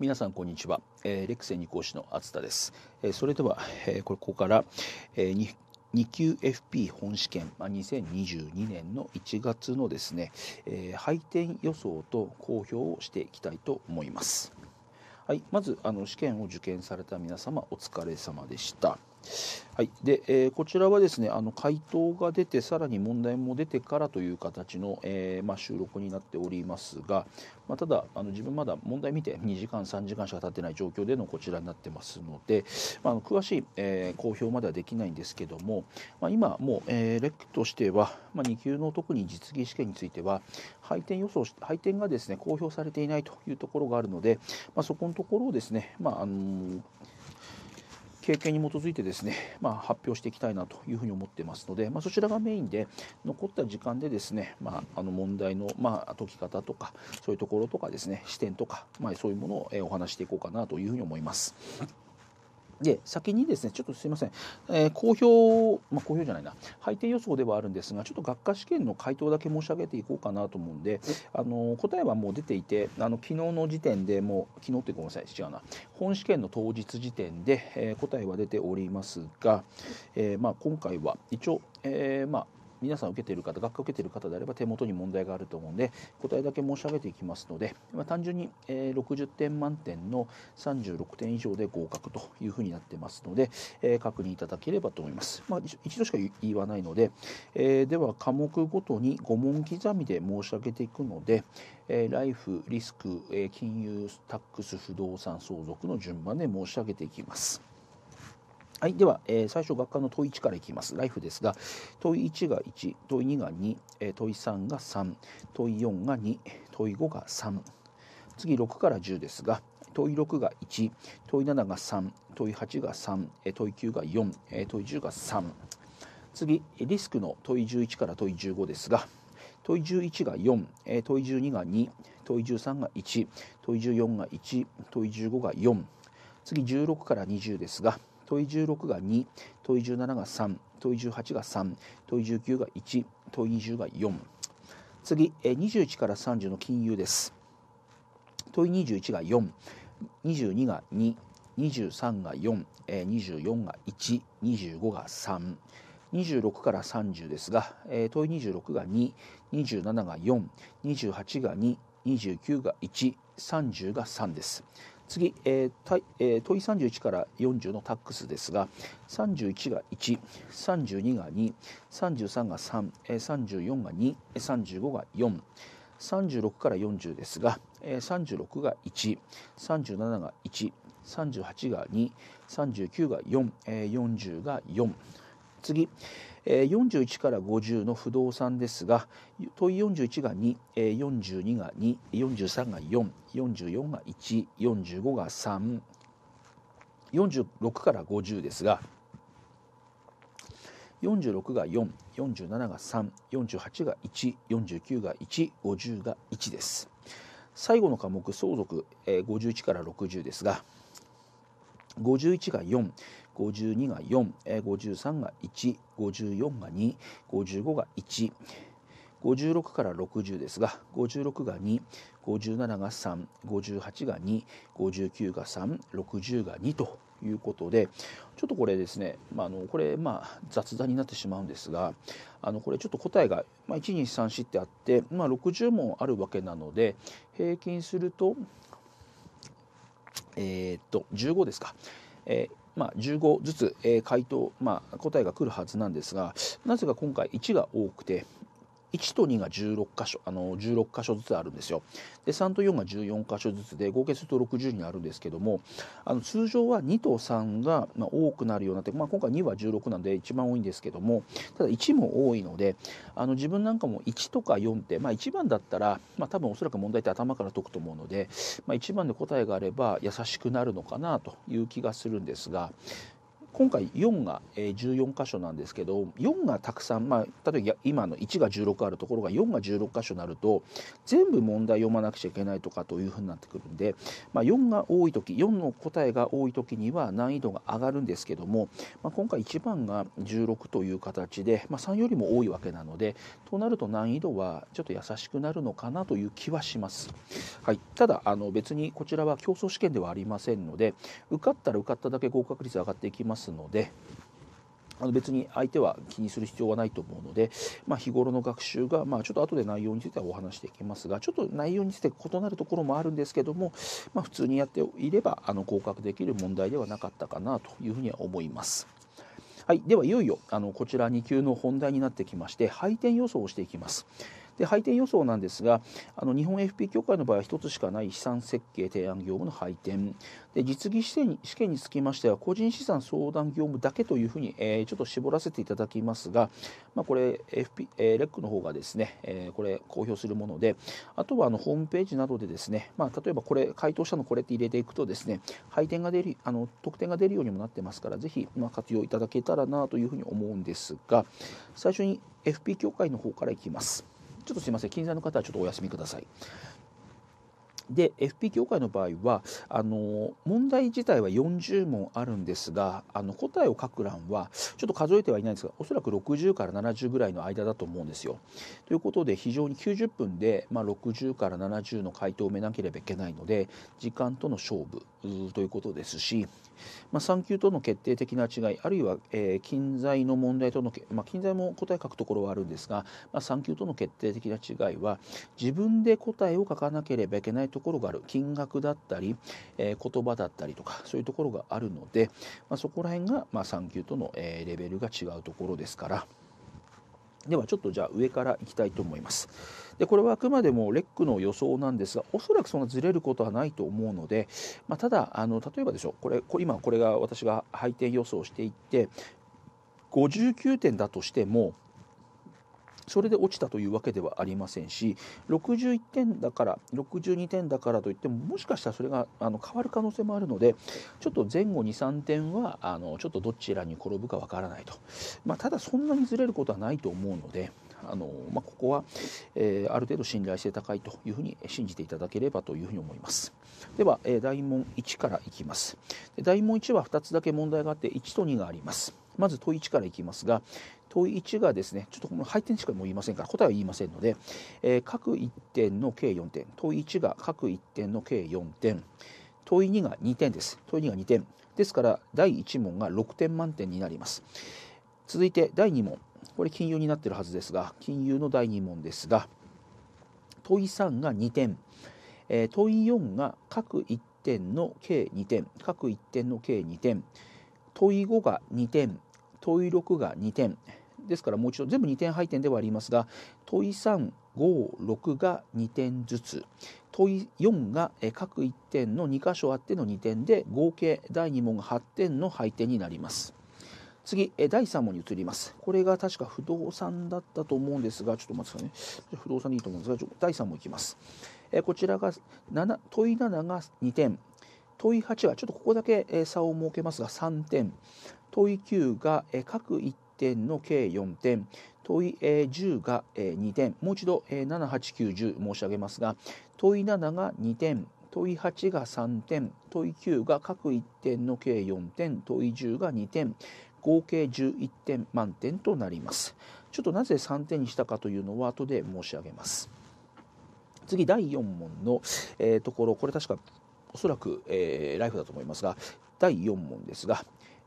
皆さんこんにちは、えー、レクセン2講師の厚田です、えー、それでは、えー、ここから、えー、2級 FP 本試験、まあ、2022年の1月のですね、えー、配点予想と公表をしていきたいと思いますはい、まずあの試験を受験された皆様お疲れ様でした。はい、で、えー、こちらはですねあの回答が出てさらに問題も出てからという形の、えー、まあ、収録になっておりますが、まあ、ただあの自分まだ問題見て2時間3時間しか経ってない状況でのこちらになってますので、まあ、の詳しい、えー、公表まではできないんですけども、ま今もう、えレックとしては、ま2級の特に実技試験については配点予想配点がですね公表されていないというところがあるので、まそこのところをですね、まあの経験に基づいてですね、まあ、発表していきたいなというふうに思ってますので、まあ、そちらがメインで残った時間でですね、まあ、あの問題の、まあ、解き方とかそういうところとかですね視点とか、まあ、そういうものをお話していこうかなというふうに思います。で、先にですね、ちょっとすいません、えー、公表、まあ、公表じゃないな、配定予想ではあるんですが、ちょっと学科試験の回答だけ申し上げていこうかなと思うんで、あの答えはもう出ていて、あの昨日の時点でもう、昨日ってごめんなさい、違うな、本試験の当日時点で、えー、答えは出ておりますが、えー、まあ、今回は一応、えまあ、皆さん受けている方学科受けている方であれば手元に問題があると思うんで答えだけ申し上げていきますので、まあ、単純に、え60点満点の36点以上で合格というふうになってますので、え確認いただければと思います。まあ、一度しか言わないので、えでは科目ごとに5問刻みで申し上げていくので、えライフリスク、え金融タックス不動産相続の順番で申し上げていきます。はい、では、えー、最初学科の問1からいきます。ライフですが、問1が1、問2が2、えー、問3が3、問4が2、問5が3。次、6から10ですが、問6が1、問7が3、問8が3、えー、問9が4、えー、問10が3。次、リスクの問11から問15ですが、問11が4、えー、問12が2、問13が1、問14が1、問15が4。次、16から20ですが、問い16が2問い17が3問い18が3問い19が1問い20が4次21から30の金融です問い21が422が2 23が424が125が3 26から30ですが、問い26が227が428が229が130が3です次、えーえー、問い31から40のタックスですが31が132が233が334、えー、が235が4 36から40ですが、えー、36が137が138が239が4、えー、40が4次41から50の不動産ですが問い41が242が243が444が145が346から50ですが46が447が348が149が150が1です最後の科目相続51から60ですが51が4 52が4、53が1、54が2、55が1、56から60ですが、56が2、57が3、58が2、59が3、60が2ということで、ちょっとこれですね、まあ、あのこれ、まあ、雑談になってしまうんですが、あのこれちょっと答えが、まあ、1、2、3、4ってあって、まあ、60問あるわけなので、平均すると、えー、っと、15ですか。えーまあ、15ずつ、え回答、まあ、答えが来るはずなんですがなぜか今回1が多くて、1と2が16箇所あの16箇所ずつあるんですよで3と4が14箇所ずつで合計すると60になるんですけどもあの通常は2と3が、ま多くなるようになって、まあ、今回2は16なんで一番多いんですけどもただ1も多いのであの自分なんかも1とか4って、まあ、1番だったら、まあ、多分おそらく問題って頭から解くと思うので、まあ、1番で答えがあれば優しくなるのかなという気がするんですが今回4が14箇所なんですけど4がたくさん、まあ、例えば今の1が16あるところが4が16箇所になると全部問題読まなくちゃいけないとかというふうになってくるんで、まあ、4が多い時4の答えが多い時には難易度が上がるんですけども、まあ、今回1番が16という形で、まあ、3よりも多いわけなのでとなると難易度はちょっと優しくなるのかなという気はします。はい、ただあの別にこちらは競争試験ではありませんので受かったら受かっただけ合格率上がっていきますますのであの別に相手は気にする必要はないと思うので、まあ、日頃の学習が、まあ、ちょっと後で内容についてはお話していきますがちょっと内容について異なるところもあるんですけども、まあ、普通にやっていればあの合格できる問題ではなかったかなというふうには思います。はい、ではいよいよあのこちら2級の本題になってきまして配点予想をしていきます。で配点予想なんですがあの日本 FP 協会の場合は1つしかない資産設計提案業務の配点で実技試験に試験につきましては個人資産相談業務だけというふうに、えー、ちょっと絞らせていただきますが、まあ、これ FP、えー、レックの方がですね、えー、これ公表するものであとはあのホームページなどでですね、まあ、例えばこれ回答者のこれって入れていくとですね配点が出るあの得点が出るようにもなってますからぜひ、まあ、活用いただけたらなというふうに思うんですが最初に FP 協会の方からいきます。ちょっとすいません、近在の方はちょっとお休みください。で FP 協会の場合はあの問題自体は40問あるんですがあの答えを書く欄はちょっと数えてはいないんですがおそらく60から70ぐらいの間だと思うんですよ。ということで非常に90分で、まあ、60から70の回答を埋めなければいけないので時間との勝負ということですしまあ、産休との決定的な違いあるいは、えー、近在の問題との、まあ、近在も答え書くところはあるんですが、まあ、産休との決定的な違いは自分で答えを書かなければいけないところがある金額だったり、えー、言葉だったりとかそういうところがあるので、まあ、そこら辺が、まあ、産休との、えー、レベルが違うところですからではちょっとじゃあ上からいきたいと思います。でこれはあくまでもレックの予想なんですがおそらくそんなずれることはないと思うので、まあ、ただあの例えばでしょこれ今これが私が配点予想していって59点だとしてもそれで落ちたというわけではありませんし61点だから62点だからといってももしかしたらそれがあの変わる可能性もあるのでちょっと前後23点はあのちょっとどちらに転ぶかわからないと、まあ、ただそんなにずれることはないと思うので。あの、まあ、ここは、えー、ある程度信頼性高いというふうに信じていただければというふうに思いますでは、えー、大問1からいきます大問1は2つだけ問題があって1と2がありますまず問1からいきますが問1がですねちょっとこの配点しかもう言いませんから答えは言いませんので、えー、各1点の計4点問1が各1点の計4点問2が2点です問2が2点ですから第1問が6点満点になります続いて第2問これ金融になってるはずですが金融の第2問ですが問い3が2点、えー、問い4が各1点の計2点各1点の計2点問い5が2点問い6が2点ですからもう一度全部2点配点ではありますが問い356が2点ずつ問い4が各1点の2箇所あっての2点で合計第2問が8点の配点になります。次、え第3問に移ります。これが確か不動産だったと思うんですが、ちょっと待ってくださいね。不動産でいいと思うんですが、第3問いきます。えこちらが7問い7が2点、問い8はちょっとここだけ、え差を設けますが3点、問い9が、え各1点の計4点、問い、え10が、え2点、もう一度、え7、8、9、10申し上げますが、問い7が2点、問い8が3点、問い9が各1点の計4点、問い10が2点、合計11点満点となりますちょっとなぜ3点にしたかというのは後で申し上げます次第4問の、えー、ところこれ確かおそらく、えー、ライフだと思いますが第4問ですが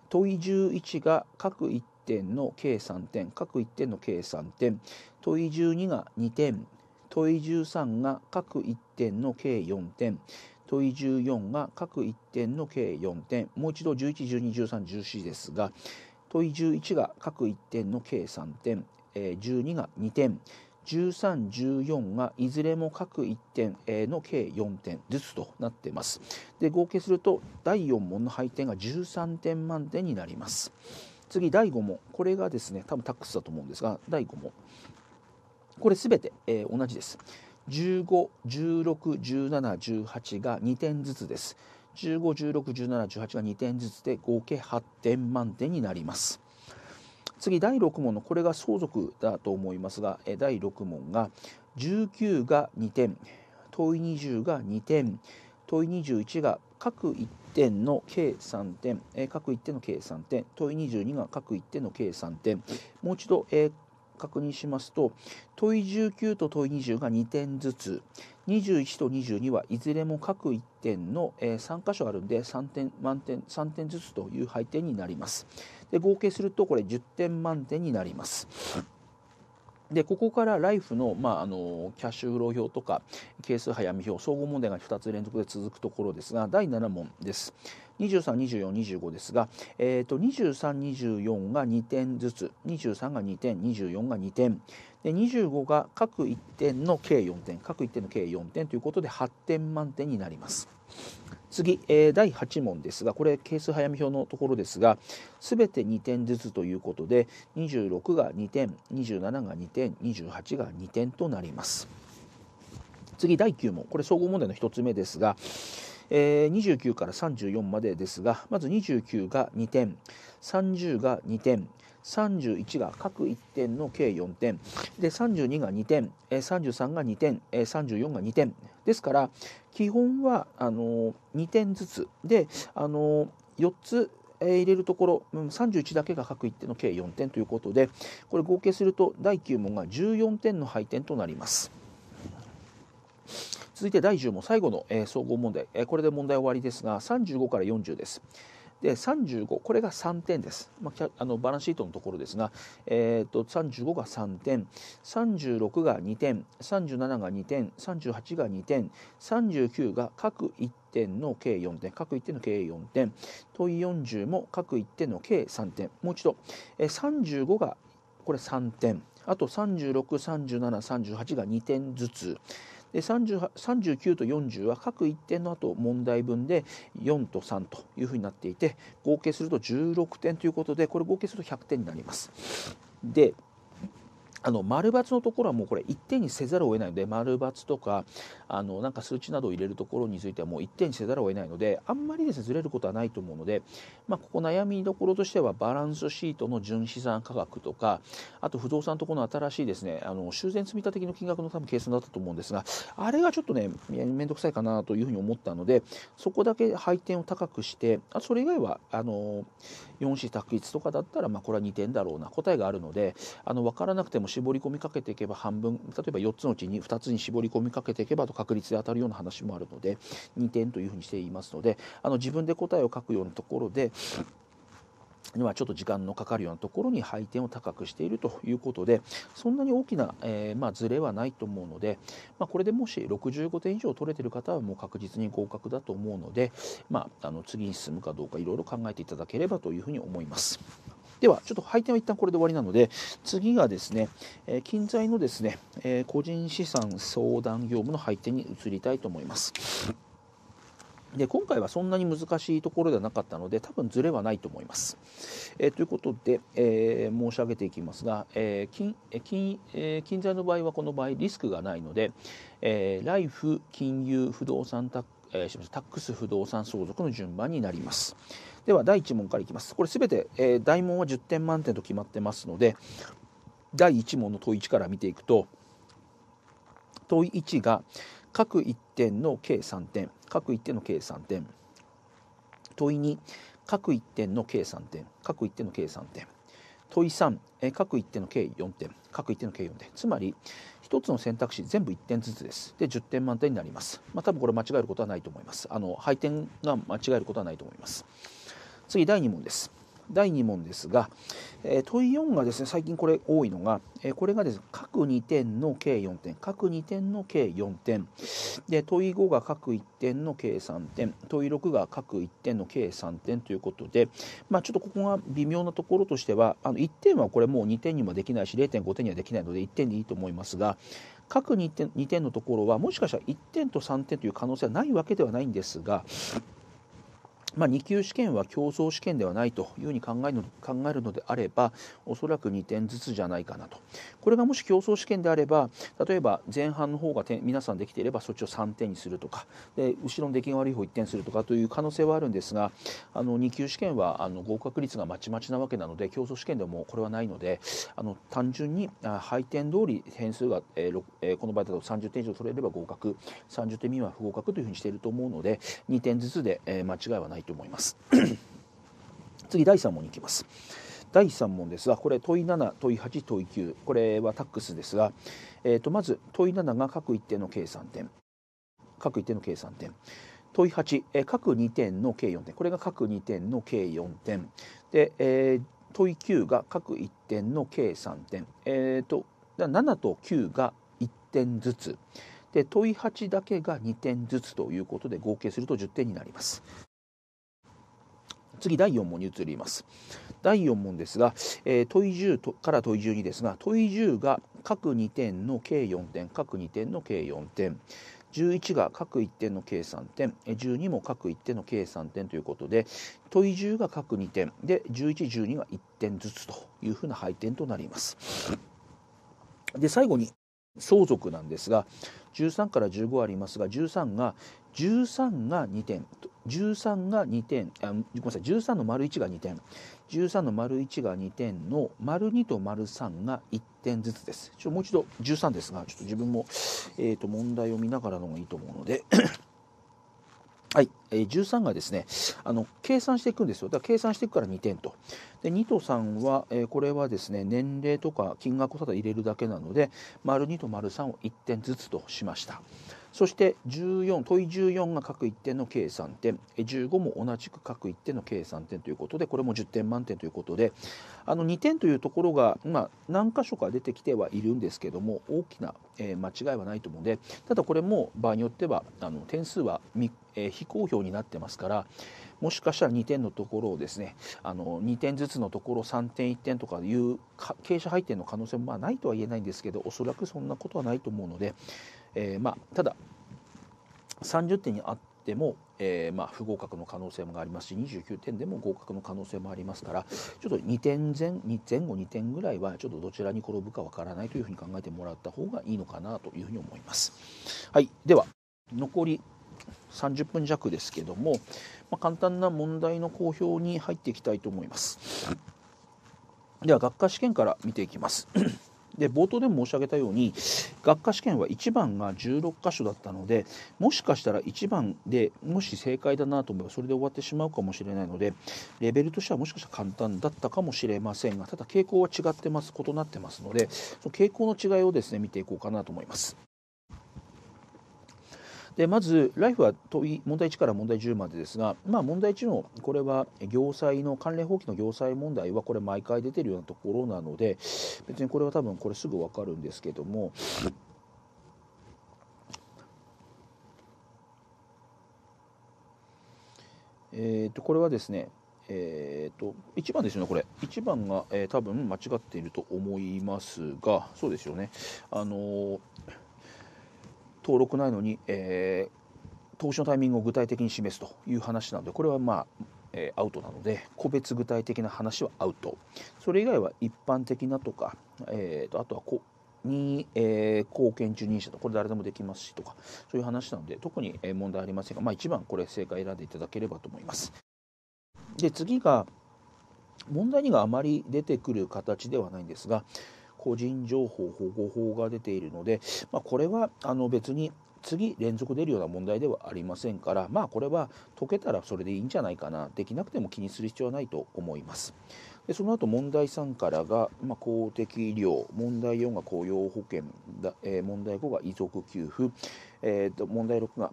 問い11が各1点の計3点各1点の計3点問い12が2点問い13が各1点の計4点問い14が各1点の計4点もう一度11121314ですが問い11が各1点の計3点、12が2点1314がいずれも各1点の計4点ずつとなっていますで合計すると第4問の配点が13点満点になります次第5問これがですね多分タックスだと思うんですが第5問これすべて、えー、同じです15161718が2点ずつです15161718が2点ずつで合計8点満点になります次第6問のこれが相続だと思いますが第6問が19が2点問い20が2点問い21が各1点の計3点、え各1点の計3点問い22が各1点の計3点もう一度、え確認しますと問い19と問い20が2点ずつ21と22はいずれも各1点の3箇所あるんで3点満点3点ずつという配点になりますで合計するとこれ10点満点になります。でここからライフの,、まあ、あのキャッシュフロー表とか係数早見表総合問題が2つ連続で続くところですが第7問です。23、24、25ですが、えーと、23、24が2点ずつ23が2点24が2点で25が各1点の計4点各1点の計4点ということで8点満点になります。次、えー、第8問ですがこれ係数早見表のところですが全て2点ずつということで26が2点27が2点28が2点となります。次第9問これ総合問題の1つ目ですが、えー、29から34までですがまず29が2点30が2点31が各1点の計4点で32が2点、え33が2点、え34が2点ですから基本はあの2点ずつであの4つ入れるところ31だけが各一手の計4点ということでこれ合計すると第9問が14点の配点となります。続いて第10問最後の、え総合問題、えこれで問題終わりですが35から40です。で35これが3点です、まあ、あのバランスシートのところですが、えーと、と35が3点36が2点37が2点38が2点39が各1点の計4点各1点の計4点問い40も各1点の計3点もう一度、えー、35がこれ3点あと363738が2点ずつで39と40は各1点の後問題文で4と3というふうになっていて合計すると16点ということでこれ合計すると100点になります。であの丸×のところはもうこれ一点にせざるを得ないので丸×とかあのなんか数値などを入れるところについてはもう一点にせざるを得ないのであんまりですねずれることはないと思うので、まあ、ここ悩みどころとしてはバランスシートの純資産価格とかあと不動産とこの新しいですねあの修繕積立金の金額の多分計算だったと思うんですがあれがちょっとね面倒くさいかなというふうに思ったのでそこだけ配点を高くしてあそれ以外はあの4子択一とかだったら、まあ、これは2点だろうな答えがあるのであの分からなくても絞り込みかけていけば半分例えば4つのうちに2つに絞り込みかけていけばと確率で当たるような話もあるので2点というふうにしていますのであの自分で答えを書くようなところでちょっと時間のかかるようなところに配点を高くしているということでそんなに大きな、えー、まあ、ズレはないと思うので、まあ、これでもし65点以上取れてる方はもう確実に合格だと思うので、まあ、あの次に進むかどうかいろいろ考えていただければというふうに思います。では、ちょっと配点は一旦これで終わりなので、次がですね、え近在のですね、え個人資産相談業務の配点に移りたいと思います。で今回はそんなに難しいところではなかったので多分ずれはないと思います。えー、ということで、えー、申し上げていきますが、えー、金金え金財の場合はこの場合リスクがないので、えライフ金融不動産タッ,、えー、タックス不動産相続の順番になります。では第1問からいきますこれ全て、えー、大問は10点満点と決まってますので第1問の問1から見ていくと問1が各1点の計3点各1点の計3点問2各1点の計3点各1点の計3点問3各1点の計4点各1点の計4点つまり1つの選択肢全部1点ずつですで10点満点になりますまあ多分これ間違えることはないと思いますあの配点が間違えることはないと思います次第2問です。第2問ですが、え問4がですね最近これ多いのが、えこれがですね各2点の計4点各2点の計4点で問5が各1点の計3点問い6が各1点の計3点ということで、まあ、ちょっとここが微妙なところとしてはあの1点はこれもう2点にもできないし0.5点にはできないので1点でいいと思いますが各2点 ,2 点のところはもしかしたら1点と3点という可能性はないわけではないんですがまあ、2級試験は競争試験ではないというふうに考えの考えるのであればおそらく2点ずつじゃないかなとこれがもし競争試験であれば例えば前半の方が皆さんできていればそっちを3点にするとかで後ろの出来が悪い方1点するとかという可能性はあるんですがあの2級試験はあの合格率がまちまちなわけなので競争試験でもこれはないのであの単純に配点通り点数が、えーえー、この場合だと30点以上取れれば合格30点未満は不合格というふうにしていると思うので2点ずつで、えー、間違いはないないと思います 次第3問に行きます第3問ですがこれ問い7問い8問い9これはタックスですが、えー、とまず問い7が各一定の計算点各一定の計算点問い8、え各2点の計4点これが各2点の計4点で、えー、問い9が各1点の計3点、えーと、と7と9が1点ずつで問い8だけが2点ずつということで合計すると10点になります。次第4問に移ります。第4問ですが、えー、問い10から問い12ですが問い10が各2点の計4点各2点の計4点11が各1点の計3点12も各1点の計3点ということで問い10が各2点で1112が1点ずつというふうな配点となります。で最後に相続なんですが13から15ありますが13が13が2点13が2点あごめんなさい13の丸1が2点13の丸1が2点の丸2と丸3が1点ずつですちょもう一度13ですがちょっと自分も、えーと、と問題を見ながらの方がいいと思うので はい、えー、13がですねあの計算していくんですよだから計算していくから2点とで2と3は、えー、これはですね年齢とか金額をただ入れるだけなので丸2と丸3を1点ずつとしました。そして14問い14が各1点の計算点15も同じく各1点の計算点ということでこれも10点満点ということであの2点というところが、まあ、何箇所か出てきてはいるんですけども大きな、えー、間違いはないと思うのでただこれも場合によってはあの点数はえー、非公表になってますからもしかしたら2点のところをですねあの2点ずつのところ3点1点とかいう傾斜配点の可能性もまあないとは言えないんですけどおそらくそんなことはないと思うのでえー、まあ、ただ30点にあっても、えー、まあ、不合格の可能性もありますし29点でも合格の可能性もありますからちょっと2点前前後2点ぐらいはちょっとどちらに転ぶかわからないというふうに考えてもらった方がいいのかなというふうに思います。はい、では残り30分弱ですけども、まあ、簡単な問題の公表に入っていきたいと思います。では学科試験から見ていきます。で冒頭でも申し上げたように学科試験は1番が16箇所だったのでもしかしたら1番でもし正解だなと思えばそれで終わってしまうかもしれないのでレベルとしてはもしかしたら簡単だったかもしれませんがただ傾向は違ってます異なってますのでその傾向の違いをですね見ていこうかなと思います。でまずライフは問い問題1から問題10までですが、まあ、問題1のこれは行債の関連法規の行債問題はこれ毎回出てるようなところなので別にこれは多分これすぐ分かるんですけども。えーと、これはですね、えーと、と1番ですよね、これ1番が、えー、多分間違っていると思いますがそうですよね。あのー登録ないのに、えー、投資のタイミングを具体的に示すという話なのでこれはまあえアウトなので個別具体的な話はアウトそれ以外は一般的なとか、えー、とあとはこに、えー、貢献受任者とこれ誰でもできますしとかそういう話なので特に問題ありませんが、まあ、一番これ正解選んでいただければと思いますで次が問題にがあまり出てくる形ではないんですが、個人情報保護法が出ているので、まあ、これはあの別に次連続出るような問題ではありませんからまあこれは解けたらそれでいいんじゃないかなできなくても気にする必要はないと思いますでその後問題3からが、まあ、公的医療問題4が雇用保険だ、えー、問題5が遺族給付、えーと、問題6が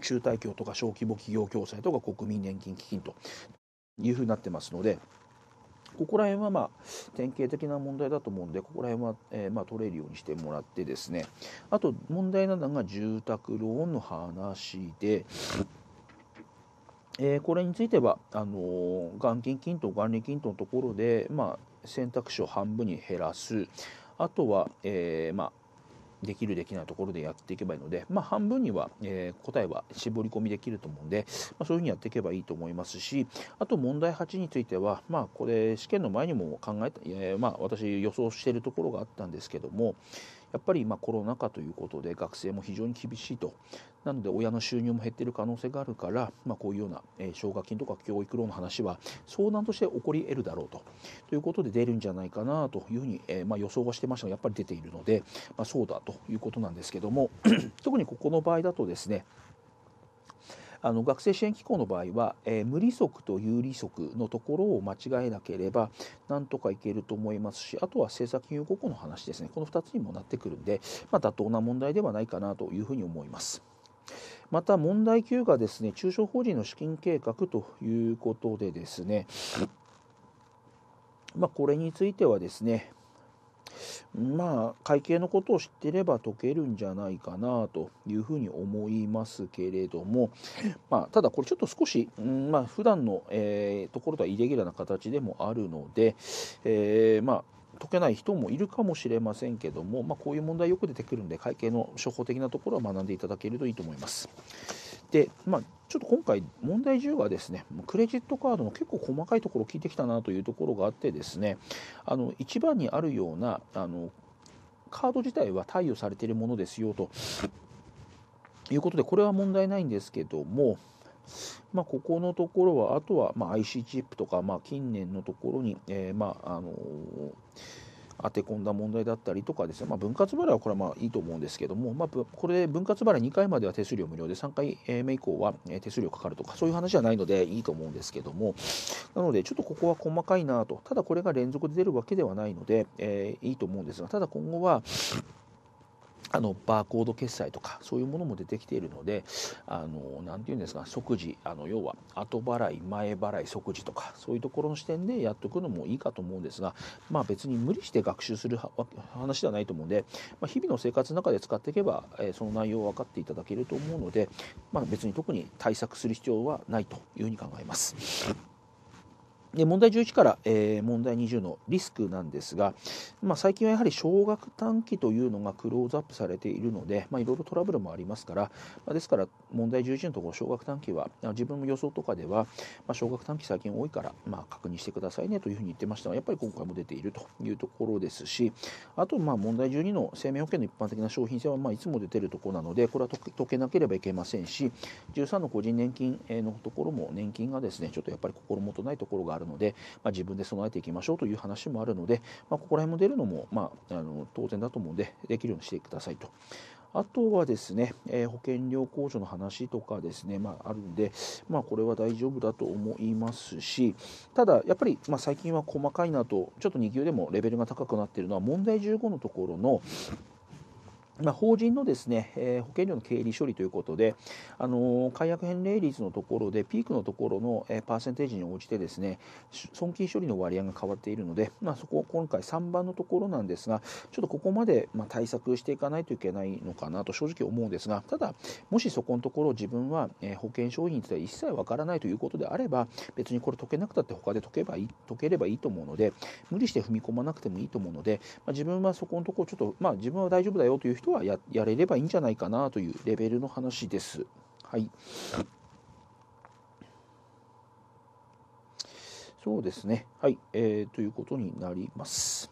中退協とか小規模企業共済とか国民年金基金というふうになってますのでここら辺はまあ典型的な問題だと思うんでここら辺は、えー、まあ、取れるようにしてもらってですねあと問題なのが住宅ローンの話で。えー、これについてはあの元金均等元利均等のところで、まあ、選択肢を半分に減らすあとは、えーまあ、できるできないところでやっていけばいいので、まあ、半分には、えー、答えは絞り込みできると思うんで、まあ、そういうふうにやっていけばいいと思いますしあと問題8については、まあ、これ試験の前にも考えた、えー、まあ、私予想しているところがあったんですけども、やっぱり今コロナ禍ということで学生も非常に厳しいとなので親の収入も減っている可能性があるから、まあ、こういうような奨学金とか教育ローンの話は相談として起こり得るだろうとということで出るんじゃないかなというふうに、えー、まあ、予想はしてましたがやっぱり出ているので、まあ、そうだということなんですけども 特にここの場合だとですねあの学生支援機構の場合は、えー、無利息と有利息のところを間違えなければなんとかいけると思いますしあとは政策金融公庫の話ですねこの2つにもなってくるんで、まあ、妥当な問題ではないかなというふうに思います。また問題9がですね中小法人の資金計画ということでですね、まあ、これについてはですね、まあ会計のことを知ってれば解けるんじゃないかなというふうに思いますけれども、まあ、ただこれちょっと少し、うんまあ、普段の、えー、ところとはイレギュラーな形でもあるので、えー、まあ解けない人もいるかもしれませんけども、まあ、こういう問題よく出てくるんで会計の初歩的なところは学んでいただけるといいと思います。で、まあ、ちょっと今回問題10はですねクレジットカードの結構細かいところを聞いてきたなというところがあってですねあの一番にあるようなあのカード自体は貸与されているものですよということでこれは問題ないんですけどもまあ、ここのところは、あとは、ま IC チップとか、ま近年のところに、えー、まあ、あのー当て込んだ問題だったりとかですね、まあ、分割払いはこれはまあいいと思うんですけども、まあ、これ分割払い2回までは手数料無料で3回目以降は手数料かかるとかそういう話はないのでいいと思うんですけどもなのでちょっとここは細かいなとただこれが連続で出るわけではないので、えー、いいと思うんですがただ今後はあのバーコード決済とかそういうものも出てきているので何て言うんですか即時あの要は後払い前払い即時とかそういうところの視点でやっておくのもいいかと思うんですが、まあ、別に無理して学習する話ではないと思うんで、まあ、日々の生活の中で使っていけば、えー、その内容を分かっていただけると思うので、まあ、別に特に対策する必要はないというふうに考えます。で問題11から、えー、問題20のリスクなんですが、まあ、最近はやはり少額短期というのがクローズアップされているので、まあ、いろいろトラブルもありますから、まあ、ですから問題11のところ少額短期は自分の予想とかでは、まあ、少額短期最近多いから、まあ、確認してくださいねというふうに言ってましたがやっぱり今回も出ているというところですしあとまあ問題12の生命保険の一般的な商品性はまあいつも出ているところなのでこれは解けなければいけませんし13の個人年金のところも年金がですねちょっとやっぱり心もとないところがあるあるので、まあ、自分で備えていきましょうという話もあるので、まあ、ここら辺も出るのも、まあ、あの当然だと思うんでできるようにしてくださいと。あとはですね、えー、保険料控除の話とかですね、まあ、あるんで、まあ、これは大丈夫だと思いますし、ただ、やっぱり、まあ、最近は細かいなと、ちょっと2級でもレベルが高くなっているのは、問題15のところの、まあ、法人のですね、えー、保険料の経理処理ということで、あのー、解約返礼率のところで、ピークのところの、えー、パーセンテージに応じてですね、損金処理の割合が変わっているので、まあ、そこ、今回3番のところなんですが、ちょっとここまで、まあ、対策していかないといけないのかなと正直思うんですが、ただ、もしそこのところ自分は、えー、保険商品については一切わからないということであれば、別にこれ解けなくたって他で解けばいい、解ければいいと思うので、無理して踏み込まなくてもいいと思うので、まあ、自分はそこのところちょっと、まあ自分は大丈夫だよという人ことはややれればいいんじゃないかなというレベルの話です。はい、そうですね、はいえー、ということになります。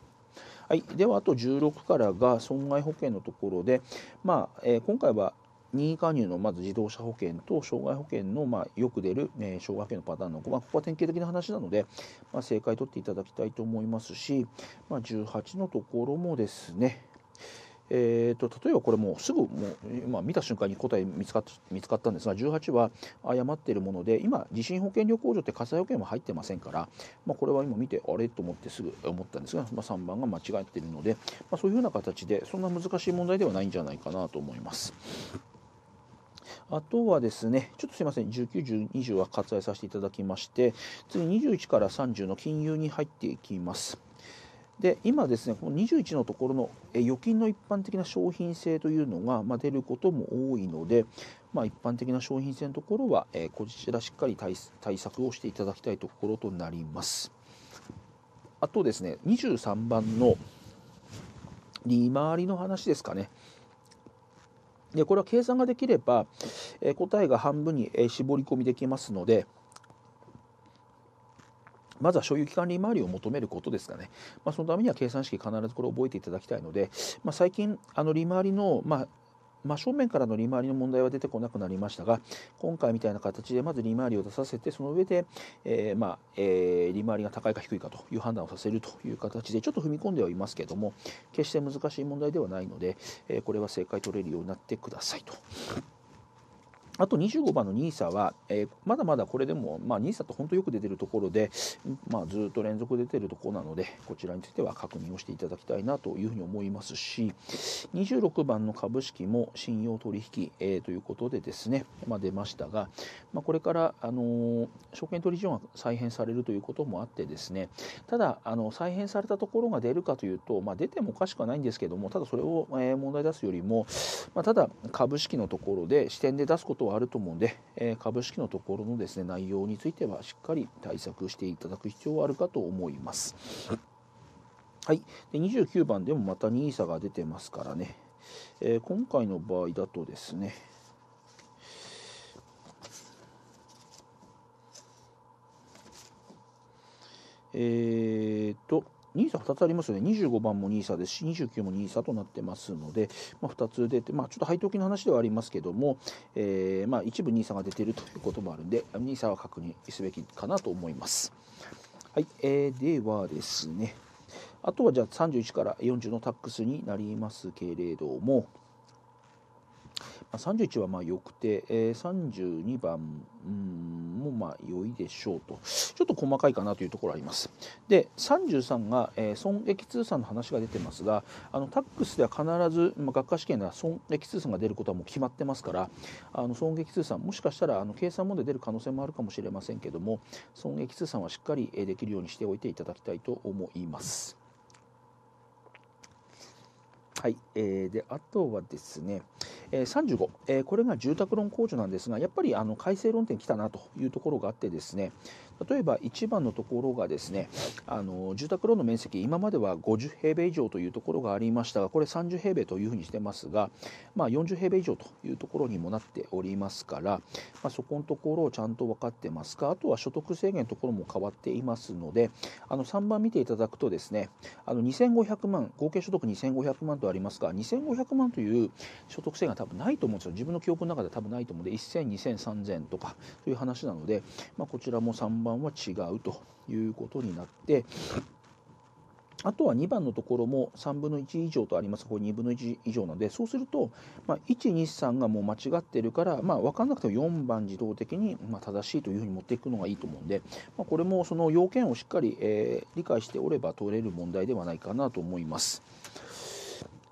はい、ではあと16からが損害保険のところで、まあえー、今回は任意加入のまず自動車保険と障害保険のまあよく出る、えー、障害保険のパターンの、まあ、ここは典型的な話なので、まあ、正解取っていただきたいと思いますし、まあ、18のところもですね、えーと、例えばこれもうすぐもうあ、見た瞬間に答え見つかっ見つかったんですが18は誤っているもので今地震保険料控除って火災保険も入ってませんから、まあ、これは今見てあれと思ってすぐ思ったんですが、まあ、3番が間違っているので、まあ、そういうふうな形でそんな難しい問題ではないんじゃないかなと思います。あとはですね、ちょっとすみません、19、20は割愛させていただきまして、次21から30の金融に入っていきます。で今ですねこの21のところの預金の一般的な商品性というのが、ま出ることも多いので、まあ、一般的な商品性のところは、えこちらしっかり対策をしていただきたいところとなります。あとですね23番の利回りの話ですかね。でこれは計算ができれば、え答えが半分に絞り込みできますので、まずは所有期間利回りを求めることですかね、まあ、そのためには計算式必ずこれを覚えていただきたいので、まあ、最近あの利回りの、まあ、真正面からの利回りの問題は出てこなくなりましたが今回みたいな形でまず利回りを出させてその上で、えー、まあ、えー、利回りが高いか低いかという判断をさせるという形でちょっと踏み込んではいますけども決して難しい問題ではないので、えー、これは正解取れるようになってくださいと。あと25番の NISA は、えー、まだまだこれでも、まあ、NISA って本当よく出てるところで、まあ、ずっと連続出てるところなので、こちらについては確認をしていただきたいなというふうに思いますし、26番の株式も信用取引、えー、ということでですね、まあ、出ましたが、まあ、これから、あのー、証券取引所が再編されるということもあってですね、ただ、あの再編されたところが出るかというと、まあ、出てもおかしくはないんですけども、ただそれを、えー、問題出すよりも、まあ、ただ株式のところで視点で出すことはあると思うんで、えー、株式のところのですね内容についてはしっかり対策していただく必要はあるかと思います。はい、で29番でもまた NISA が出てますからね、えー、今回の場合だとですね、えー、っと、NISA、2つありますよね、25番も NISA ですし、29も NISA となってますので、まあ、2つ出て、まあ、ちょっと配当金の話ではありますけども、えー、まあ、一部 NISA が出ているということもあるんで、NISA は確認すべきかなと思います。はい、えー、ではですね、あとはじゃあ31から40のタックスになりますけれども、31はまあよくて、えー、32番、もまあ良いでしょうとちょっと細かいかなというところありますで33が、えー、損益通算の話が出てますがあのタックスでは必ず、まあ、学科試験では損益通算が出ることはもう決まってますからあの損益通算もしかしたらあの計算問題出る可能性もあるかもしれませんけども損益通算はしっかりできるようにしておいていただきたいと思います。はい、えー、であとはですね、え35、えこれが住宅ローン控除なんですが、やっぱりあの改正論点来たなというところがあってですね、例えば1番のところがですね、あの住宅ローンの面積、今までは50平米以上というところがありましたが、これ30平米というふうにしてますが、まあ、40平米以上というところにもなっておりますから、まあ、そこのところをちゃんと分かってますか、あとは所得制限のところも変わっていますので、あの3番見ていただくとですね、あの2500万、合計所得2500万とありますが、2500万という所得制限が分ないと思うんですよ自分の記憶の中では多分ないと思うんで100020003000とかという話なので、まあ、こちらも3番は違うということになってあとは2番のところも3分の1以上とありますこれ2分の1以上なのでそうすると、まあ、123がもう間違ってるから、まあ、分かんなくても4番自動的に、ま正しいというふうに持っていくのがいいと思うんで、まあ、これもその要件をしっかり、えー、理解しておれば取れる問題ではないかなと思います。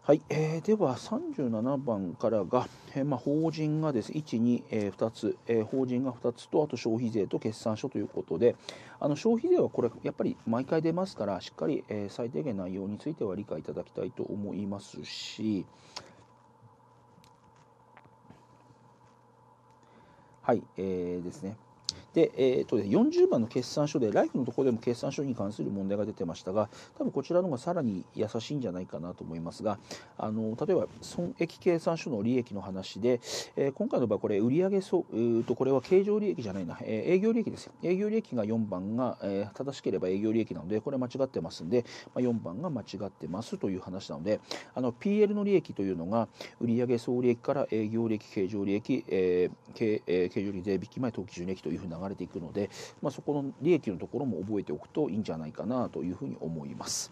はい、えー、では37番からが、えー、まあ、法人がです、1、2、えー、2つ、えー、法人が2つと、あと消費税と決算書ということで、あの消費税はこれ、やっぱり毎回出ますから、しっかり、え最低限内容については理解いただきたいと思いますし、はい、えー、ですね。で、えーと40番の決算書で、ライフのところでも決算書に関する問題が出てましたが、多分こちらの方がさらに優しいんじゃないかなと思いますが、あの例えば損益計算書の利益の話で、えー、今回の場合、これ、売上総、とこれは経常利益じゃないな、えー、営業利益ですよ。営業利益が4番が、えー、正しければ営業利益なので、これ間違ってますんで、まあ、4番が間違ってますという話なので、あの PL の利益というのが、売上総利益から営業利益、経常利益、えー経えー、経常利益税引き前、当期純利益というふうな流れていくので、まあ、そこの利益のところも覚えておくといいんじゃないかなというふうに思います。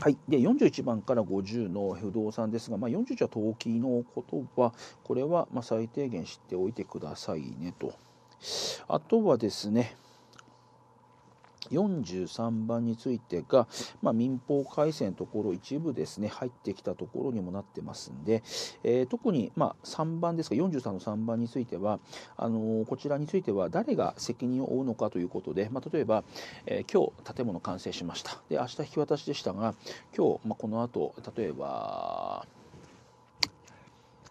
はい、で41番から50の不動産ですが、まあ、41は投機の言葉これはま最低限知っておいてくださいねとあとはですね43番についてが、まあ、民法改正のところ一部ですね入ってきたところにもなってますんで、えー、特に、まあ、3番ですが43の3番についてはあのー、こちらについては誰が責任を負うのかということで、まあ、例えば、えー、今日建物完成しましたで明日引き渡しでしたが今日、まあ、この後例えば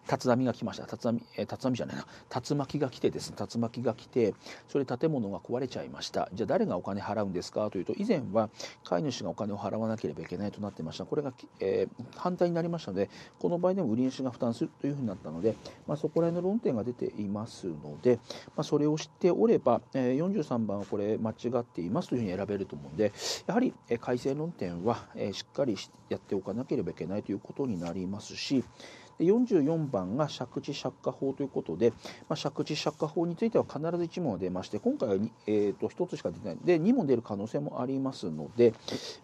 立浪が来ました竜浪,、えじゃないな竜巻が来てですね竜巻が来てそれ建物が壊れちゃいましたじゃあ誰がお金払うんですかというと以前は飼い主がお金を払わなければいけないとなってましたこれが、えー、反対になりましたのでこの場合でも売り主が負担するというふうになったので、まあ、そこら辺の論点が出ていますので、まあ、それを知っておれば、えー、43番はこれ間違っていますというふうに選べると思うんでやはり、えー、改正論点は、えー、しっかりやっておかなければいけないということになりますし44番が借地借家法ということで、まあ、借地借家法については必ず1問出まして今回は、えー、と1つしか出ないで2問出る可能性もありますので、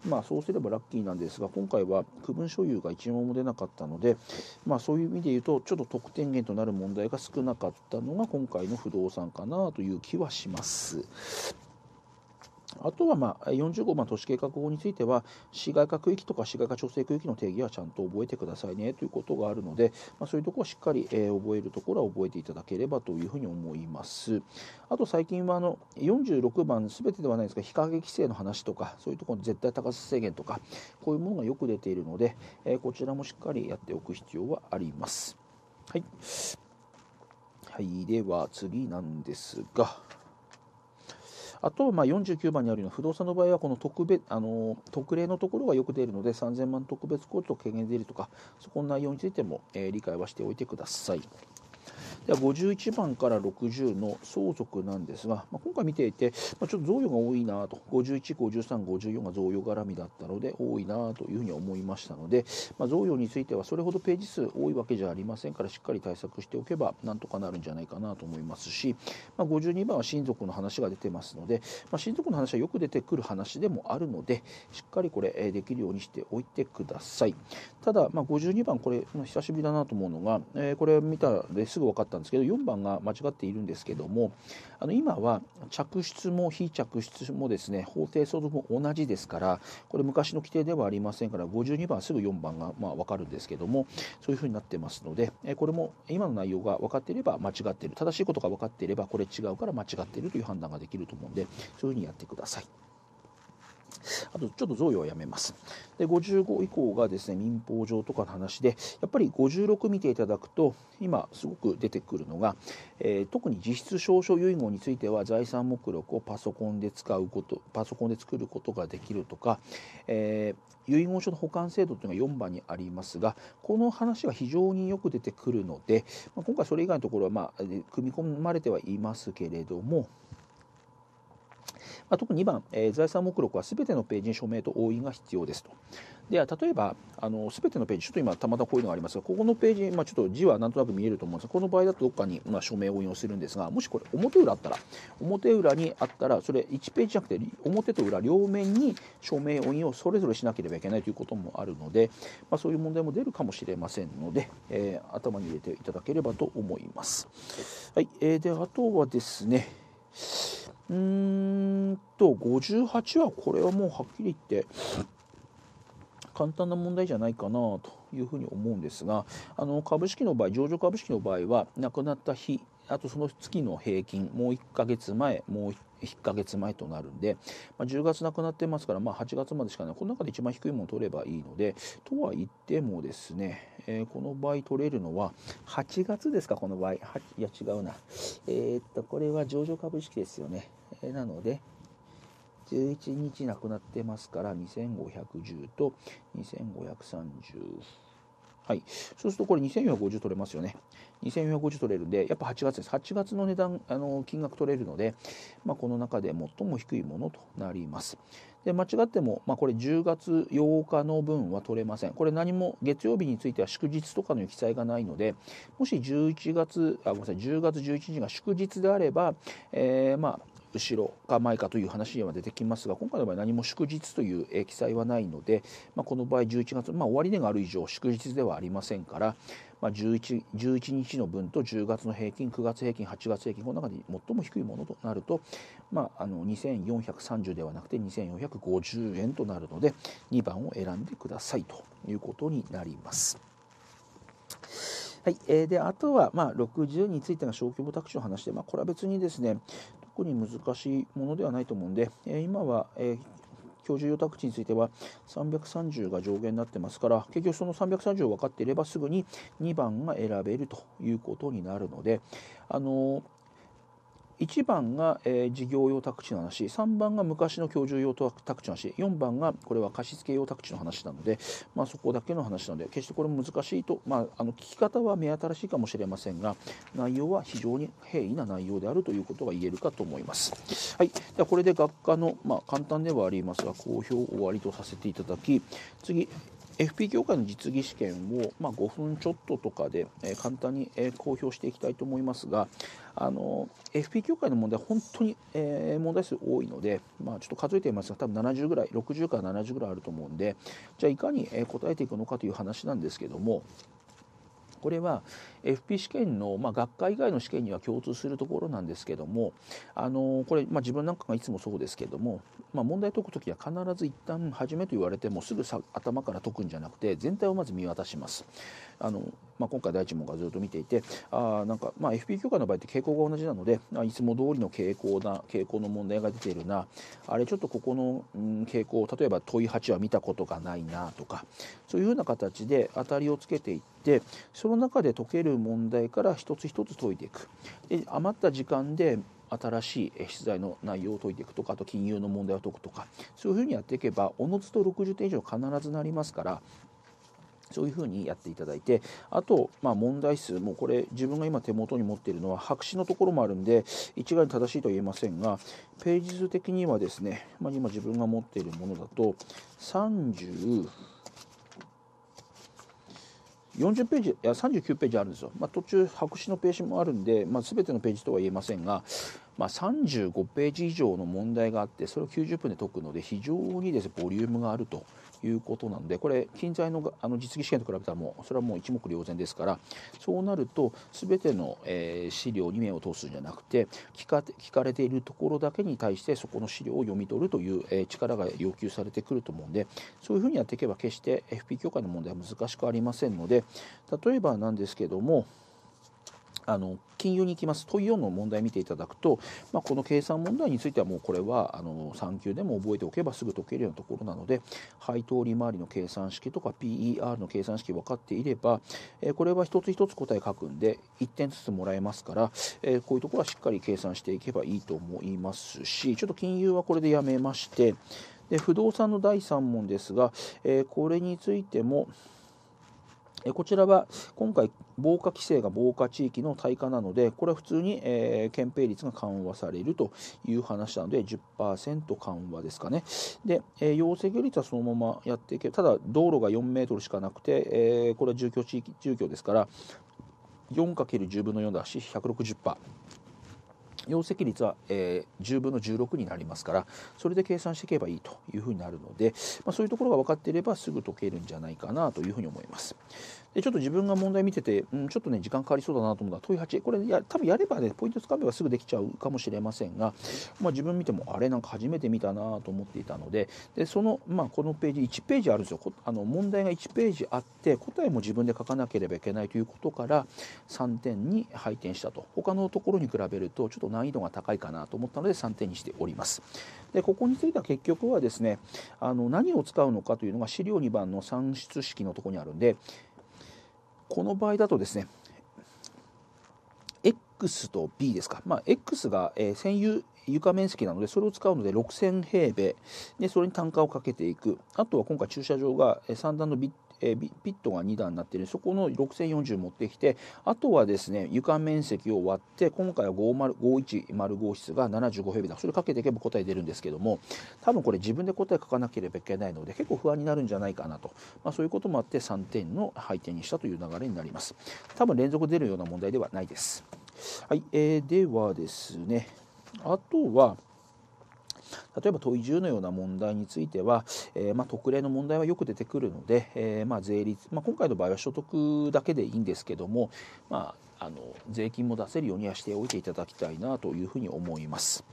まあ、そうすればラッキーなんですが今回は区分所有が1問も出なかったので、まあ、そういう意味で言うとちょっと得点源となる問題が少なかったのが今回の不動産かなという気はします。あとは、まあ、45番都市計画法については市街化区域とか市街化調整区域の定義はちゃんと覚えてくださいねということがあるので、まあ、そういうところをしっかり、えー、覚えるところは覚えていただければというふうに思います。あと最近はあの46番すべてではないですが日陰規制の話とかそういうところの絶対高さ制限とかこういうものがよく出ているので、えー、こちらもしっかりやっておく必要はあります。はい、はい、では次なんですが。あと、まあ、49番にあるような不動産の場合はこの特別あの特例のところがよく出るので3000万特別控除と軽減出るとかそこの内容についても、えー、理解はしておいてください。では51番から60の相続なんですが、まあ、今回見ていて、まあ、ちょっと贈与が多いなと51、53、54が贈与絡みだったので多いなというふうに思いましたので、まあ、贈与についてはそれほどページ数多いわけじゃありませんからしっかり対策しておけばなんとかなるんじゃないかなと思いますし、まあ、52番は親族の話が出てますので、まあ、親族の話はよく出てくる話でもあるのでしっかりこれできるようにしておいてくださいただ、まあ、52番これ久しぶりだなと思うのが、えー、これ見たですぐ分かったったんですけど4番が間違っているんですけどもあの今は嫡出も非嫡出もですね法定相続も同じですからこれ昔の規定ではありませんから52番すぐ4番がまあ分かるんですけどもそういうふうになってますのでこれも今の内容が分かっていれば間違っている正しいことが分かっていればこれ違うから間違っているという判断ができると思うんでそういうふうにやってください。あとちょっと贈与はやめます。で55以降がですね民法上とかの話でやっぱり56見ていただくと今すごく出てくるのが、えー、特に実質証書遺言については財産目録をパソコンで使うことパソコンで作ることができるとか、えー、遺言書の保管制度というのが4番にありますがこの話は非常によく出てくるので、まあ、今回それ以外のところはまあ組み込まれてはいますけれどもあ、特に2番、えー、財産目録はすべてのページに署名と押印が必要ですと。では例えばすべてのページ、ちょっと今たまたまこういうのがありますが、ここのページ、まあ、ちょっと字はなんとなく見えると思うんですが、この場合だとどっかに、まあ、署名を引用するんですが、もしこれ表裏あったら、表裏にあったら、それ1ページじゃなくて、表と裏両面に署名を引用それぞれしなければいけないということもあるので、まあ、そういう問題も出るかもしれませんので、えー、頭に入れていただければと思います。はい、えー、であとはですね、うーんと58はこれはもうはっきり言って簡単な問題じゃないかなというふうに思うんですがあの株式の場合上場株式の場合は亡くなった日あとその月の平均、もう1ヶ月前、もう1ヶ月前となるんで、まあ、10月なくなってますから、まあ、8月までしかない。この中で一番低いものを取ればいいので、とは言ってもですね、えー、この場合取れるのは、8月ですか、この場合。いや、違うな。えー、っと、これは上場株式ですよね。えー、なので、11日なくなってますから、2510と2530。はい、そうするとこれ2450取れますよね2450取れるんでやっぱ8月です8月の値段あの金額取れるので、まあ、この中で最も低いものとなりますで間違っても、まあ、これ10月8日の分は取れませんこれ何も月曜日については祝日とかの記載がないのでもし11月あごめんなさい10月11日が祝日であれば、えー、まあ後ろか前かという話には出てきますが今回の場合何も祝日という記載はないので、まあ、この場合11月、まあ、終値がある以上祝日ではありませんから、まあ11、11, 日の分と10月の平均9月平均8月平均この中で最も低いものとなると、まあ、あの2430ではなくて2450円となるので2番を選んでくださいということになります。はいえー、であとは、まあ、60についての小規模タクシーの話で、まあ、これは別にですね特に難しいものではないと思うんで、え今は、え居住用宅地については330が上限になってますから結局その330を分かっていればすぐに2番が選べるということになるのであのー1番が、えー、事業用宅地の話3番が昔の居住用宅地の話4番がこれは貸付用宅地の話なので、まあ、そこだけの話なので決してこれも難しいと、まあ、あの聞き方は目新しいかもしれませんが内容は非常に平易な内容であるということが言えるかと思います。はい、ではこれで学科の、まあ、簡単ではありますが公表を終わりとさせていただき次 FP 業界の実技試験を、まあ、5分ちょっととかで、えー、簡単に、えー、公表していきたいと思いますがあの FP 業界の問題本当に、えー、問題数多いので、まあ、ちょっと数えてみますが多分70ぐらい60から70ぐらいあると思うんでじゃあいかに、え答えていくのかという話なんですけどもこれは、FP 試験の、まあ、学科以外の試験には共通するところなんですけどもあのこれ、まあ、自分なんかがいつもそうですけども、まあ、問題解く時は必ず一旦始めと言われてもすぐさ頭から解くんじゃなくて全体をまず見渡します。あのまあ、今回第一問がずっと見ていてあなんか、まあ、FP 教科の場合って傾向が同じなのでいつも通りの傾向な傾向の問題が出ているなあれちょっとここの、うん、傾向例えば問い8は見たことがないなとかそういうふうな形で当たりをつけていってその中で解ける問題から一つ一つ解いていくで余った時間で新しい出題の内容を解いていくとかあと金融の問題を解くとかそういうふうにやっていけばおのずと60点以上必ずなりますからそういうふうにやっていただいてあと、まあ、問題数もこれ自分が今手元に持っているのは白紙のところもあるんで一概に正しいとは言えませんがページ数的にはですね、まあ、今自分が持っているものだと30 40ページいや39ページあるんですよ、まあ、途中白紙のページもあるんで、まあ、全てのページとは言えませんが、まあ、35ページ以上の問題があってそれを90分で解くので非常にです、ね、ボリュームがあるということなんでこれ近在のあの実技試験と比べたらもうそれはもう一目瞭然ですからそうなると全ての、えー、資料に目を通すんじゃなくて聞か聞かれているところだけに対してそこの資料を読み取るという、えー、力が要求されてくると思うんでそういうふうにやっていけば決して FP 協会の問題は難しくありませんので例えばなんですけどもあの金融に行きます問い4の問題を見ていただくと、まあ、この計算問題についてはもうこれはあの3級でも覚えておけばすぐ解けるようなところなので配当利回りの計算式とか PER の計算式分かっていれば、えー、これは一つ一つ答え書くんで1点ずつもらえますから、えー、こういうところはしっかり計算していけばいいと思いますしちょっと金融はこれでやめましてで不動産の第3問ですが、えー、これについてもこちらは今回、防火規制が防火地域の対価なので、これは普通に、えー、憲兵率が緩和されるという話なので10、緩和ですかね。で、えー、要請率はそのままやっていけただ、道路が4メートルしかなくて、えー、これは住居地域、住居ですから、4×10 分の4だし、160%。容積率は、えー、10分の16になりますからそれで計算していけばいいというふうになるので、まあ、そういうところが分かっていればすぐ解けるんじゃないかなというふうに思います。でちょっと自分が問題見てて、うん、ちょっとね時間かかりそうだなと思ったら問い8これや多分やればねポイントつかめばすぐできちゃうかもしれませんが、まあ、自分見てもあれなんか初めて見たなと思っていたのででその、まあ、このページ1ページあるんですよあの問題が1ページあって答えも自分で書かなければいけないということから3点に配点したと他のところに比べるとちょっと難易度が高いかなと思ったので3点にしております。でここについては結局はですねあの何を使うのかというのが資料2番の算出式のとこにあるんでこの場合だとですね X と B ですか、まあ、X が、えー、占有床面積なのでそれを使うので6000平米でそれに単価をかけていくあとは今回駐車場が3段のビッえー、ピットが2段になっているそこの6040持ってきてあとはですね床面積を割って今回は510号室が75平米だそれかけていけば答え出るんですけども多分これ自分で答え書かなければいけないので結構不安になるんじゃないかなと、まあ、そういうこともあって3点の配点にしたという流れになります多分連続出るような問題ではないですはい、えー、ではですねあとは例えば問い1のような問題については、えー、まあ、特例の問題はよく出てくるので、えー、まあ、税率、まあ、今回の場合は所得だけでいいんですけども、まあ、あの税金も出せるようにはしておいていただきたいなというふうに思います。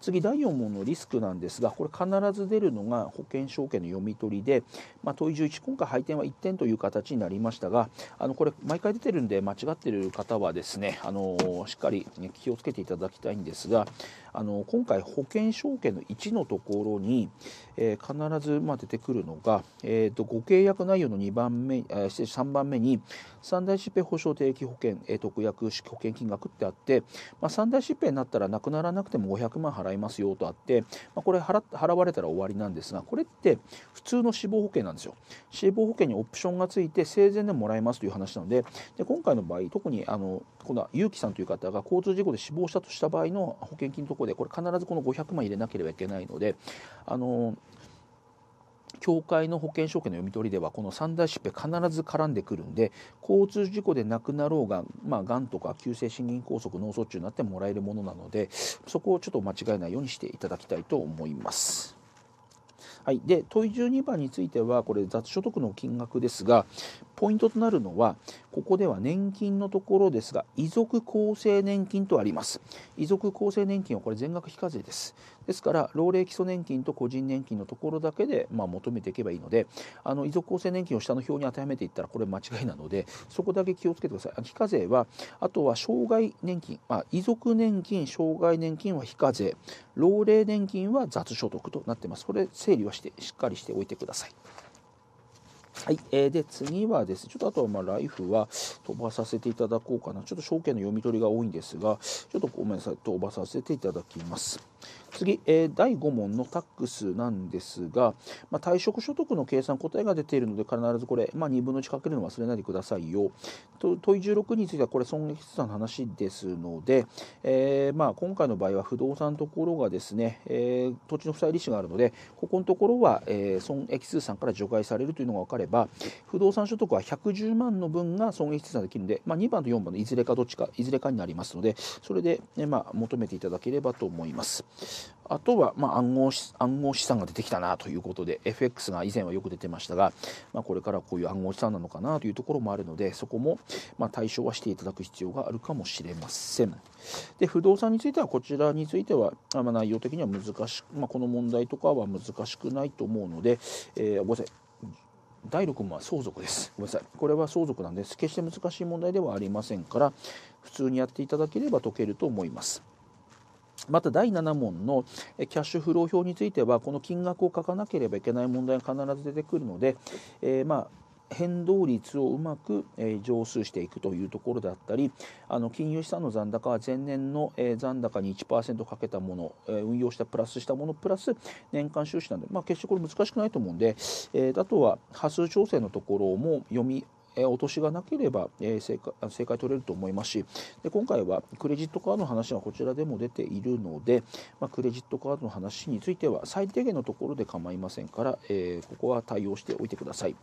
次第4問のリスクなんですがこれ必ず出るのが保険証券の読み取りで、まあ、問い11今回配点は1点という形になりましたがあのこれ毎回出てるんで間違ってる方はですねあのしっかり、気をつけていただきたいんですがあの今回保険証券の1のところに、えー、必ずまあ出てくるのが、えーと、ご契約内容の2番目、えー、3番目に三大疾病保障定期保険、えー、特約保険金額ってあって、まあ、三大疾病になったらなくならなくても500万払いますよとあって、まあ、これ払払われたら終わりなんですがこれって普通の死亡保険なんですよ死亡保険にオプションがついて生前でもらえますという話なのでで今回の場合特にあの今度は結城さんという方が交通事故で死亡したとした場合の保険金とこでこれ必ずこの500万入れなければいけないのであの協会の保険証券の読み取りではこの三大疾病必ず絡んでくるんで交通事故で亡くなろうが、まあ、がんとか急性心筋梗塞脳卒中になってもらえるものなのでそこをちょっと間違えないようにしていただきたいと思います。はい、で問い12番についてはこれ雑所得の金額ですがポイントとなるのはここでは年金のところですが遺族厚生年金とあります遺族厚生年金はこれ全額非課税ですですから老齢基礎年金と個人年金のところだけでまあ求めていけばいいのであの遺族厚生年金を下の表に当てはめていったらこれ間違いなのでそこだけ気をつけてください非課税はあとは障害年金、まあ、遺族年金障害年金は非課税老齢年金は雑所得となってますこれ整理はしてしっかりしておいてくださいはい、えー、で次はですね、ちょっとあとはまライフは飛ばさせていただこうかな。ちょっと証券の読み取りが多いんですが、ちょっとごめんなさい、飛ばさせていただきます。次、えー、第5問のタックスなんですが、まあ、退職所得の計算答えが出ているので必ずこれ、まあ、2分の1かけるの忘れないでくださいよと問い16についてはこれ損益資産の話ですので、えー、まあ、今回の場合は不動産のところがですね、えー、土地の負債利子があるのでここのところは、え損益通算から除外されるというのが分かれば不動産所得は110万の分が損益通算できるので、まあ、2番と4番のいずれかどっちかいずれかになりますのでそれで、ね、まあ、求めていただければと思います。あとは、まあ、暗号暗号資産が出てきたなということで FX が以前はよく出てましたが、まあ、これからこういう暗号資産なのかなというところもあるのでそこも、ま対象はしていただく必要があるかもしれません。で不動産についてはこちらについては、まあ、内容的には難しく、まこの問題とかは難しくないと思うので、えー、ごめんなさい第6問は相続です。ごめんなさい。これは相続なんです。決して難しい問題ではありませんから、普通にやっていただければ解けると思います。また第7問のキャッシュフロー表についてはこの金額を書かなければいけない問題が必ず出てくるので、えー、まあ、変動率をうまく、え上数していくというところだったりあの金融資産の残高は前年の、え残高に1%かけたもの、え運用したプラスしたものプラス年間収支なんで、まあ、決してこれ難しくないと思うんで、えあとは波数調整のところも読みえ落としがなければ、え正解正解取れると思いますしで今回はクレジットカードの話はこちらでも出ているので、まあ、クレジットカードの話については最低限のところで構いませんから、えー、ここは対応しておいてください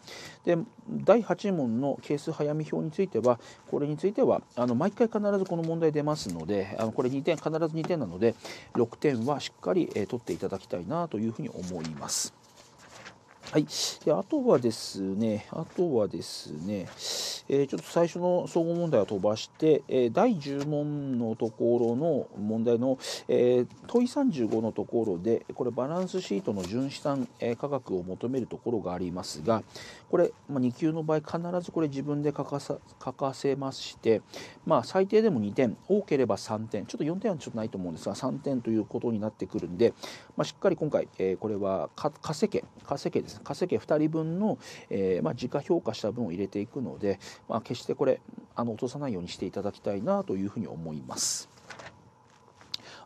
で第8問の係数早見表についてはこれについてはあの毎回必ずこの問題出ますのであのこれ2点必ず2点なので6点はしっかり、え取っていただきたいなというふうに思います。はい、であとはですね、あとはですね、えー、ちょっと最初の総合問題を飛ばして、えー、第10問のところの問題の、えー、問い35のところで、これ、バランスシートの純資産、え価格を求めるところがありますが、これ、まあ、2級の場合必ずこれ自分で書かさ書かせまして、まあ、最低でも2点多ければ3点ちょっと4点はちょっとないと思うんですが3点ということになってくるんで、まあ、しっかり今回、えー、これは稼げ稼げですね稼げ2人分の、えー、まあ、自家評価した分を入れていくので、まあ、決してこれあの落とさないようにしていただきたいなというふうに思います。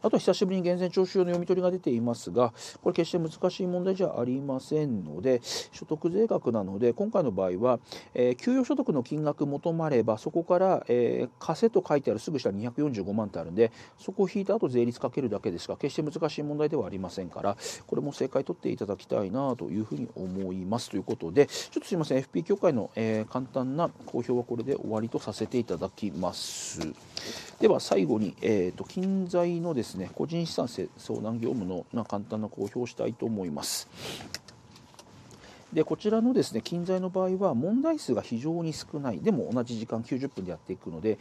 あと久しぶりに減税徴収用の読み取りが出ていますがこれ決して難しい問題じゃありませんので所得税額なので今回の場合は、えー、給与所得の金額求まればそこから、えー、貸と書いてあるすぐ下に245万ってあるんでそこを引いた後税率かけるだけですが決して難しい問題ではありませんからこれも正解取っていただきたいなというふうに思いますということでちょっとすいません FP 協会の、えー、簡単な公表はこれで終わりとさせていただきます。では最後に、えーと、近在のですね個人資産相談業務のな簡単な公表をしたいと思います。でこちらのですね近在の場合は問題数が非常に少ないでも同じ時間90分でやっていくので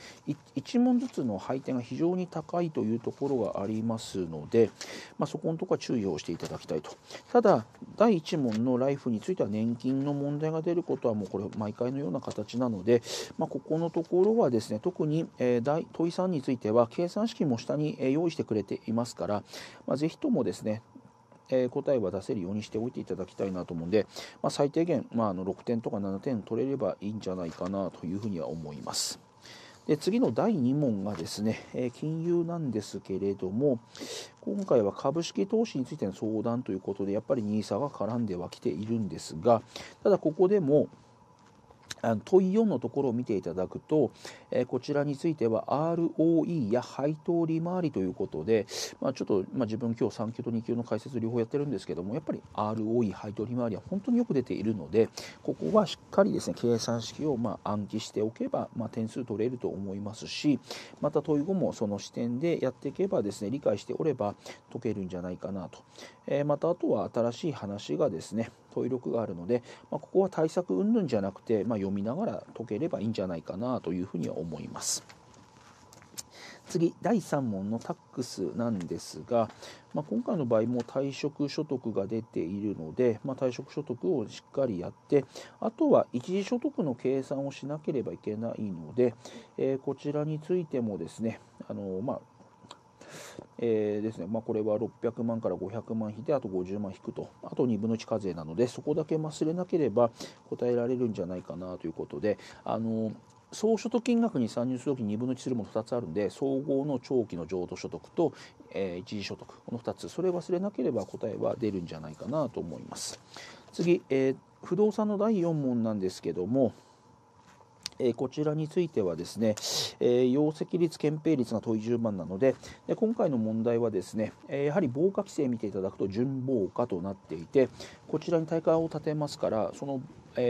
1問ずつの配点が非常に高いというところがありますので、まあ、そこのところは注意をしていただきたいとただ第1問のライフについては年金の問題が出ることはもうこれ毎回のような形なので、まあ、ここのところはですね特に、えー、問い3については計算式も下に用意してくれていますから、まあ、ぜひともですねえー、答えは出せるようにしておいていただきたいなと思うんで、まあ、最低限、まあ、あの6点とか7点取れればいいんじゃないかなというふうには思います。で次の第2問がですね、え金融なんですけれども、今回は株式投資についての相談ということで、やっぱり NISA が絡んではきているんですが、ただここでも、問4のところを見ていただくと、えー、こちらについては ROE や配当利回りということで、まあ、ちょっと、まあ、自分今日3級と2級の解説両方やってるんですけどもやっぱり ROE 配当利回りは本当によく出ているのでここはしっかりですね計算式をまあ暗記しておけば、まあ、点数取れると思いますしまた問い後もその視点でやっていけばですね理解しておれば解けるんじゃないかなと、えまたあとは新しい話がですね問い力があるので、まあ、ここは対策云々じゃなくて、まあ、読みながら解ければいいんじゃないかなというふうには思います。次第3問のタックスなんですが、まあ、今回の場合も退職所得が出ているので、まあ、退職所得をしっかりやってあとは一時所得の計算をしなければいけないので、えー、こちらについてもですねあの、まあ、えー、ですね、まあ、これは600万から500万引いてあと50万引くとあと2分の1課税なのでそこだけ忘れなければ答えられるんじゃないかなということであの総所得金額に参入するときに2分の1するもの2つあるんで総合の長期の譲渡所得と、えー、一時所得この2つそれ忘れなければ答えは出るんじゃないかなと思います次、えー、不動産の第4問なんですけどもえこちらについてはですね、え容積率、憲兵率が問い10番なのでで今回の問題はですね、えやはり防火規制見ていただくと準防火となっていてこちらに大会を立てますからその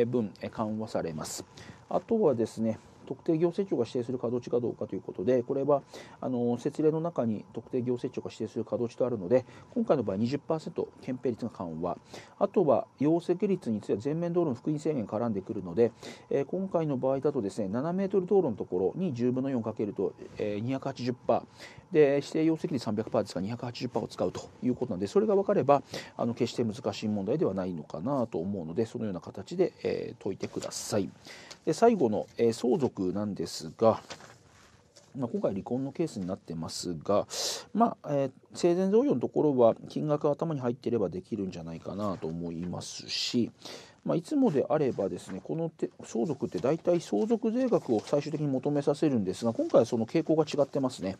分緩和されます。あとはですね、特定行政庁が指定する稼働地かどうかということで、これはあの設令の中に特定行政庁が指定する稼働地とあるので、今回の場合20%、憲兵率が緩和、あとは容積率については全面道路の福音制限が絡んでくるので、えー、今回の場合だとですね7メートル道路のところに10分の4かけると、えー、280%で、指定容積率300%ですが280%を使うということなので、それが分かればあの決して難しい問題ではないのかなと思うので、そのような形で、えー、解いてください。で最後の、えー、相続なんですが、まあ、今回離婚のケースになってますが、まあえー、生前贈与のところは金額が頭に入っていればできるんじゃないかなと思いますし、まあ、いつもであればですねこのて相続って大体相続税額を最終的に求めさせるんですが今回はその傾向が違ってますね、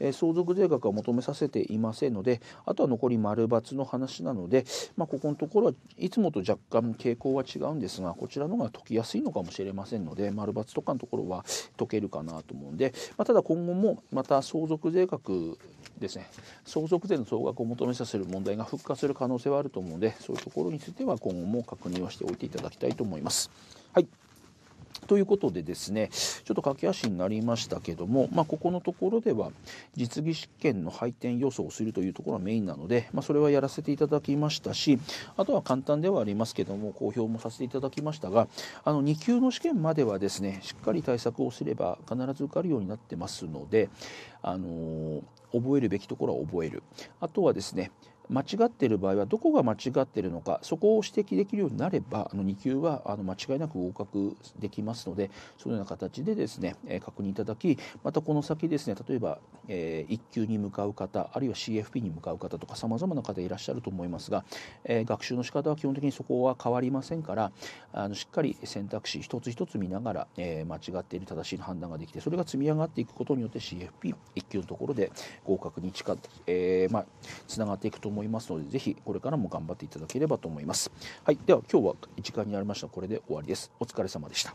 えー、相続税額は求めさせていませんのであとは残り丸×の話なので、まあ、ここのところはいつもと若干傾向は違うんですがこちらの方が解きやすいのかもしれませんので丸×とかのところは解けるかなと思うんで、まあ、ただ今後もまた相続税額ですね相続税の総額を求めさせる問題が復活する可能性はあると思うのでそういうところについては今後も確認をしておいていただきたいと思います。はいということでですねちょっと駆け足になりましたけども、まあ、ここのところでは実技試験の配点予想をするというところがメインなので、まあ、それはやらせていただきましたしあとは簡単ではありますけども公表もさせていただきましたがあの2級の試験まではですねしっかり対策をすれば必ず受かるようになってますので、あのー覚えるべきところは覚えるあとはですね間違っている場合はどこが間違っているのかそこを指摘できるようになればあの2級はあの間違いなく合格できますのでそのような形でですね、え確認いただきまたこの先ですね例えば、え1級に向かう方あるいは CFP に向かう方とかさまざまな方いらっしゃると思いますが、え学習の仕方は基本的にそこは変わりませんからあのしっかり選択肢一つ一つ見ながら、え間違っている正しい判断ができてそれが積み上がっていくことによって CFP1 級のところで合格に近、えーまあ、つながっていくと思います。思いますので、ぜひこれからも頑張っていただければと思います。はい、では今日は1間になりました。これで終わりです。お疲れ様でした。